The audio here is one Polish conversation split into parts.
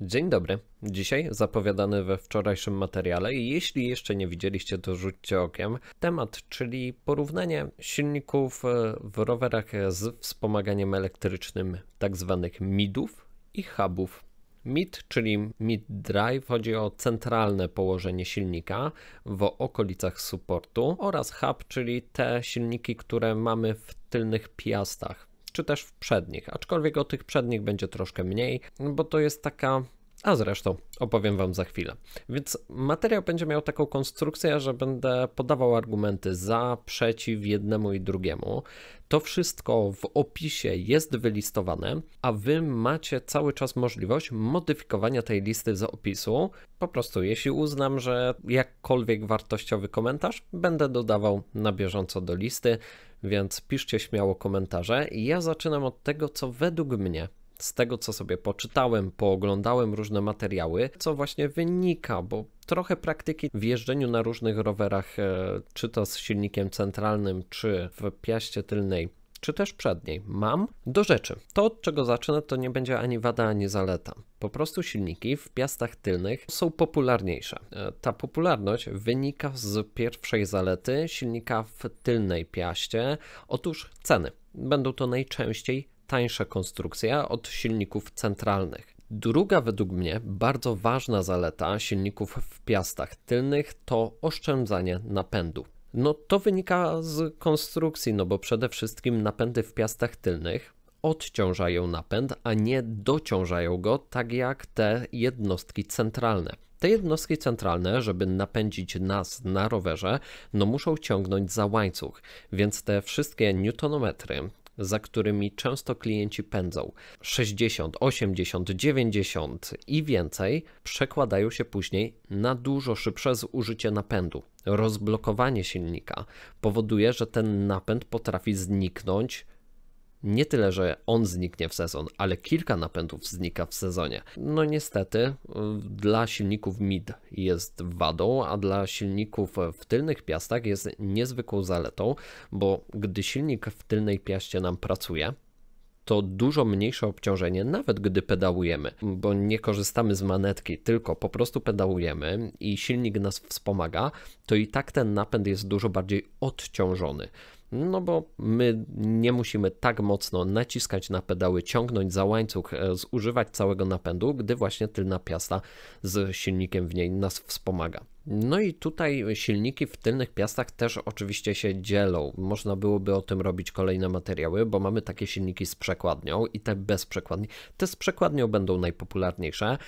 Dzień dobry. Dzisiaj zapowiadany we wczorajszym materiale, jeśli jeszcze nie widzieliście, to rzućcie okiem. Temat, czyli porównanie silników e, w rowerach z wspomaganiem elektrycznym tak zwanych midów i hubów. Mid, czyli mid drive, chodzi o centralne położenie silnika w okolicach supportu oraz hub, czyli te silniki, które mamy w tylnych piastach czy też w przednich, aczkolwiek o tych przednich będzie troszkę mniej, bo to jest taka a zresztą opowiem Wam za chwilę. Więc materiał będzie miał taką konstrukcję, że będę podawał argumenty za, przeciw jednemu i drugiemu. To wszystko w opisie jest wylistowane, a Wy macie cały czas możliwość modyfikowania tej listy z opisu. Po prostu, jeśli uznam, że jakkolwiek wartościowy komentarz, będę dodawał na bieżąco do listy, więc piszcie śmiało komentarze. Ja zaczynam od tego, co według mnie z tego, co sobie poczytałem, pooglądałem różne materiały, co właśnie wynika, bo trochę praktyki w jeżdżeniu na różnych rowerach, e, czy to z silnikiem centralnym, czy w piaście tylnej, czy też przedniej, mam do rzeczy. To, od czego zacznę, to nie będzie ani wada, ani zaleta. Po prostu silniki w piastach tylnych są popularniejsze. E, ta popularność wynika z pierwszej zalety silnika w tylnej piaście. Otóż ceny. Będą to najczęściej tańsza konstrukcja od silników centralnych. Druga według mnie bardzo ważna zaleta silników w piastach tylnych to oszczędzanie napędu. No to wynika z konstrukcji, no bo przede wszystkim napędy w piastach tylnych odciążają napęd, a nie dociążają go tak jak te jednostki centralne. Te jednostki centralne, żeby napędzić nas na rowerze, no muszą ciągnąć za łańcuch, więc te wszystkie newtonometry, za którymi często klienci pędzą 60, 80, 90 i więcej przekładają się później na dużo szybsze zużycie napędu. Rozblokowanie silnika powoduje, że ten napęd potrafi zniknąć nie tyle, że on zniknie w sezon, ale kilka napędów znika w sezonie. No niestety y, dla silników mid jest wadą, a dla silników w tylnych piastach jest niezwykłą zaletą, bo gdy silnik w tylnej piaście nam pracuje, to dużo mniejsze obciążenie, nawet gdy pedałujemy, bo nie korzystamy z manetki, tylko po prostu pedałujemy i silnik nas wspomaga, to i tak ten napęd jest dużo bardziej odciążony no bo my nie musimy tak mocno naciskać na pedały, ciągnąć za łańcuch, e, zużywać całego napędu, gdy właśnie tylna piasta z silnikiem w niej nas wspomaga. No i tutaj silniki w tylnych piastach też oczywiście się dzielą. Można byłoby o tym robić kolejne materiały, bo mamy takie silniki z przekładnią i te bez przekładni. Te z przekładnią będą najpopularniejsze.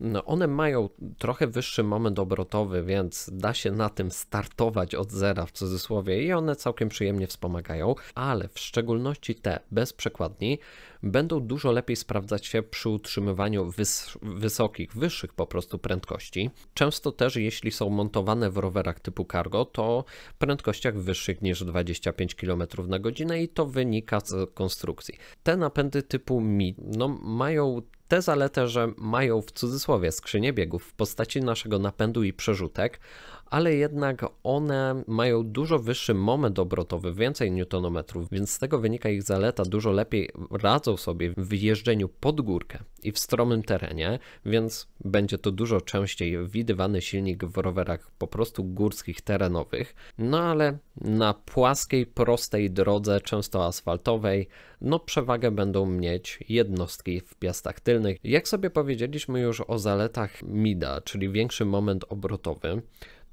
No, one mają trochę wyższy moment obrotowy, więc da się na tym startować od zera w cudzysłowie i one całkiem przyjemnie wspomagają, ale w szczególności te bez przekładni będą dużo lepiej sprawdzać się przy utrzymywaniu wys wysokich, wyższych po prostu prędkości. Często też jeśli są montowane w rowerach typu cargo, to prędkościach wyższych niż 25 km na godzinę i to wynika z konstrukcji. Te napędy typu Mi no, mają Tę zaletę, że mają w cudzysłowie skrzynię biegów w postaci naszego napędu i przerzutek, ale jednak one mają dużo wyższy moment obrotowy, więcej newtonometrów, więc z tego wynika ich zaleta, dużo lepiej radzą sobie w jeżdżeniu pod górkę i w stromym terenie, więc będzie to dużo częściej widywany silnik w rowerach po prostu górskich, terenowych, no ale na płaskiej, prostej drodze, często asfaltowej, no przewagę będą mieć jednostki w piastach tylnych. Jak sobie powiedzieliśmy już o zaletach MIDA, czyli większy moment obrotowy,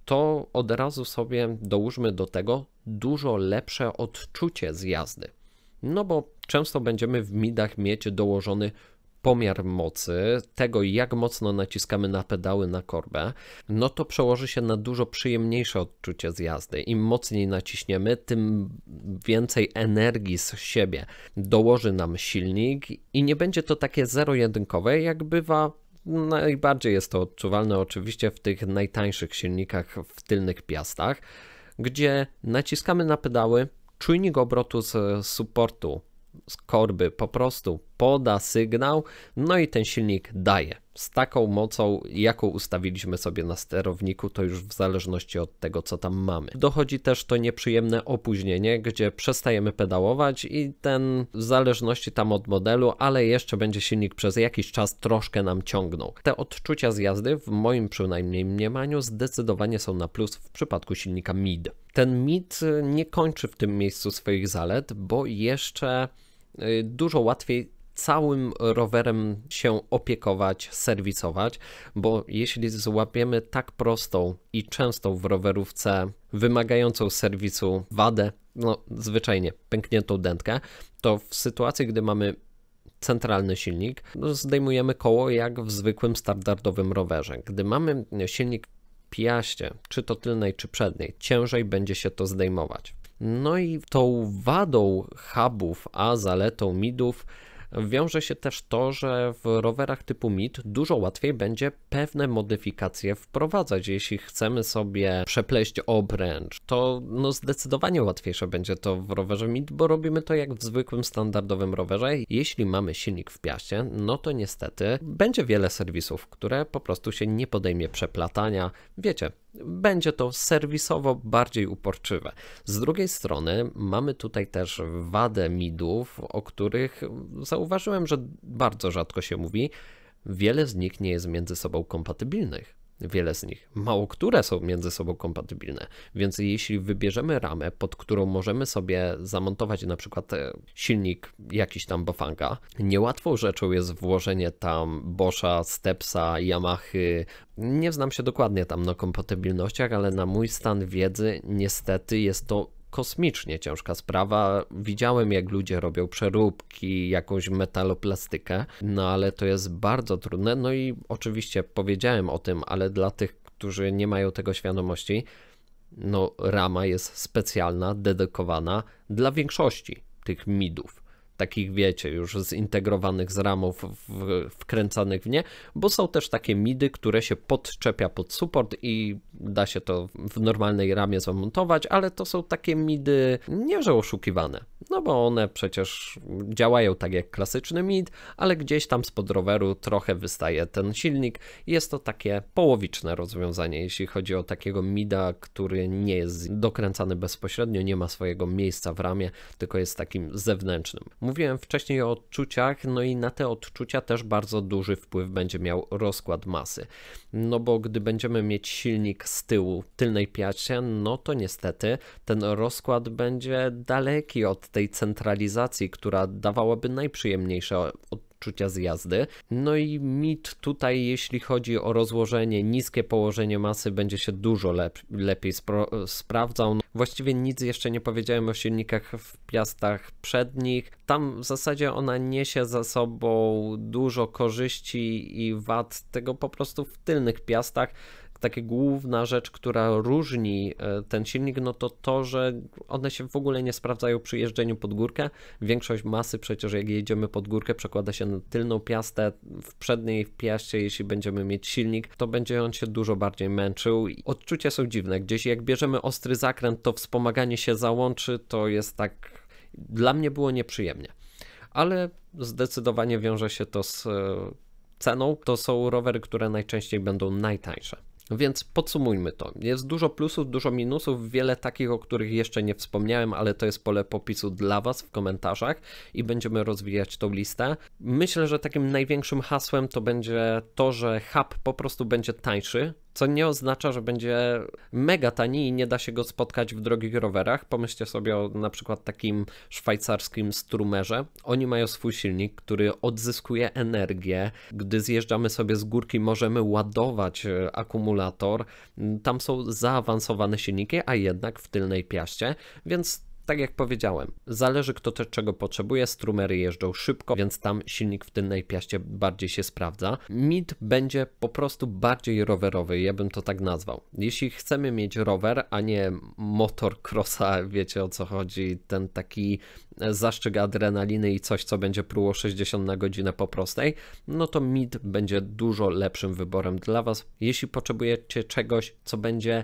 to od razu sobie dołóżmy do tego dużo lepsze odczucie z jazdy. No bo często będziemy w midach mieć dołożony pomiar mocy, tego jak mocno naciskamy na pedały na korbę, no to przełoży się na dużo przyjemniejsze odczucie z jazdy. Im mocniej naciśniemy, tym więcej energii z siebie dołoży nam silnik i nie będzie to takie zero-jedynkowe, jak bywa Najbardziej jest to odczuwalne oczywiście w tych najtańszych silnikach w tylnych piastach, gdzie naciskamy na pedały, czujnik obrotu z supportu, z korby po prostu poda sygnał, no i ten silnik daje z taką mocą, jaką ustawiliśmy sobie na sterowniku, to już w zależności od tego, co tam mamy. Dochodzi też to nieprzyjemne opóźnienie, gdzie przestajemy pedałować i ten w zależności tam od modelu, ale jeszcze będzie silnik przez jakiś czas troszkę nam ciągnął. Te odczucia z jazdy, w moim przynajmniej mniemaniu, zdecydowanie są na plus w przypadku silnika MID. Ten MID nie kończy w tym miejscu swoich zalet, bo jeszcze y, dużo łatwiej całym rowerem się opiekować, serwisować, bo jeśli złapiemy tak prostą i częstą w rowerówce wymagającą serwisu wadę, no zwyczajnie pękniętą dętkę, to w sytuacji, gdy mamy centralny silnik, no, zdejmujemy koło jak w zwykłym standardowym rowerze. Gdy mamy silnik piaście, czy to tylnej, czy przedniej, ciężej będzie się to zdejmować. No i tą wadą hubów, a zaletą midów wiąże się też to, że w rowerach typu MIT dużo łatwiej będzie pewne modyfikacje wprowadzać. Jeśli chcemy sobie przepleść obręcz, to no zdecydowanie łatwiejsze będzie to w rowerze MIT, bo robimy to jak w zwykłym, standardowym rowerze. Jeśli mamy silnik w piaście, no to niestety będzie wiele serwisów, które po prostu się nie podejmie przeplatania. Wiecie, będzie to serwisowo bardziej uporczywe. Z drugiej strony mamy tutaj też wadę midów, o których zauważyłem, że bardzo rzadko się mówi. Wiele z nich nie jest między sobą kompatybilnych wiele z nich. Mało które są między sobą kompatybilne, więc jeśli wybierzemy ramę, pod którą możemy sobie zamontować na przykład e, silnik jakiś tam Bofanga, niełatwą rzeczą jest włożenie tam Boscha, Stepsa, Yamahy. Nie znam się dokładnie tam na kompatybilnościach, ale na mój stan wiedzy niestety jest to kosmicznie ciężka sprawa. Widziałem, jak ludzie robią przeróbki, jakąś metaloplastykę, no ale to jest bardzo trudne. No i oczywiście powiedziałem o tym, ale dla tych, którzy nie mają tego świadomości, no rama jest specjalna, dedykowana dla większości tych midów takich wiecie, już zintegrowanych z ramów, w, wkręcanych w nie, bo są też takie midy, które się podczepia pod support i da się to w normalnej ramie zamontować, ale to są takie midy nie, że oszukiwane, no bo one przecież działają tak jak klasyczny mid, ale gdzieś tam spod roweru trochę wystaje ten silnik. Jest to takie połowiczne rozwiązanie, jeśli chodzi o takiego mida, który nie jest dokręcany bezpośrednio, nie ma swojego miejsca w ramie, tylko jest takim zewnętrznym. Mówiłem wcześniej o odczuciach, no i na te odczucia też bardzo duży wpływ będzie miał rozkład masy. No bo gdy będziemy mieć silnik z tyłu tylnej piacie, no to niestety ten rozkład będzie daleki od tej centralizacji, która dawałaby najprzyjemniejsze odczucia odczucia z jazdy. No i mit tutaj, jeśli chodzi o rozłożenie, niskie położenie masy będzie się dużo lep lepiej sprawdzał. No, właściwie nic jeszcze nie powiedziałem o silnikach w piastach przednich. Tam w zasadzie ona niesie za sobą dużo korzyści i wad tego po prostu w tylnych piastach taka główna rzecz, która różni e, ten silnik, no to to, że one się w ogóle nie sprawdzają przy jeżdżeniu pod górkę. Większość masy przecież jak jedziemy pod górkę przekłada się na tylną piastę, w przedniej piaście jeśli będziemy mieć silnik, to będzie on się dużo bardziej męczył. Odczucia są dziwne, gdzieś jak bierzemy ostry zakręt, to wspomaganie się załączy, to jest tak, dla mnie było nieprzyjemnie. Ale zdecydowanie wiąże się to z e, ceną, to są rowery, które najczęściej będą najtańsze. Więc podsumujmy to. Jest dużo plusów, dużo minusów, wiele takich, o których jeszcze nie wspomniałem, ale to jest pole popisu dla Was w komentarzach i będziemy rozwijać tą listę. Myślę, że takim największym hasłem to będzie to, że hub po prostu będzie tańszy, co nie oznacza, że będzie mega tani i nie da się go spotkać w drogich rowerach. Pomyślcie sobie o na przykład takim szwajcarskim strumerze. Oni mają swój silnik, który odzyskuje energię. Gdy zjeżdżamy sobie z górki, możemy ładować e, akumulator. Tam są zaawansowane silniki, a jednak w tylnej piaście, więc tak jak powiedziałem, zależy kto te czego potrzebuje, strumery jeżdżą szybko, więc tam silnik w tym piaście bardziej się sprawdza. Mid będzie po prostu bardziej rowerowy, ja bym to tak nazwał. Jeśli chcemy mieć rower, a nie motor crossa, wiecie o co chodzi, ten taki zaszczyk adrenaliny i coś, co będzie pruło 60 na godzinę po prostej, no to mid będzie dużo lepszym wyborem dla Was. Jeśli potrzebujecie czegoś, co będzie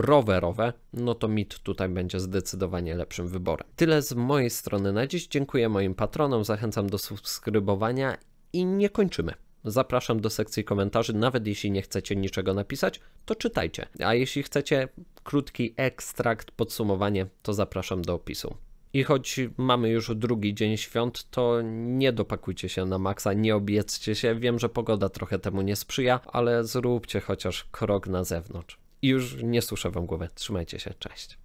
rowerowe, no to MIT tutaj będzie zdecydowanie lepszym wyborem. Tyle z mojej strony na dziś. Dziękuję moim patronom, zachęcam do subskrybowania i nie kończymy. Zapraszam do sekcji komentarzy, nawet jeśli nie chcecie niczego napisać, to czytajcie. A jeśli chcecie krótki ekstrakt, podsumowanie, to zapraszam do opisu. I choć mamy już drugi dzień świąt, to nie dopakujcie się na maksa, nie obiecajcie się. Wiem, że pogoda trochę temu nie sprzyja, ale zróbcie chociaż krok na zewnątrz. I już nie suszę wam głowy. Trzymajcie się, cześć.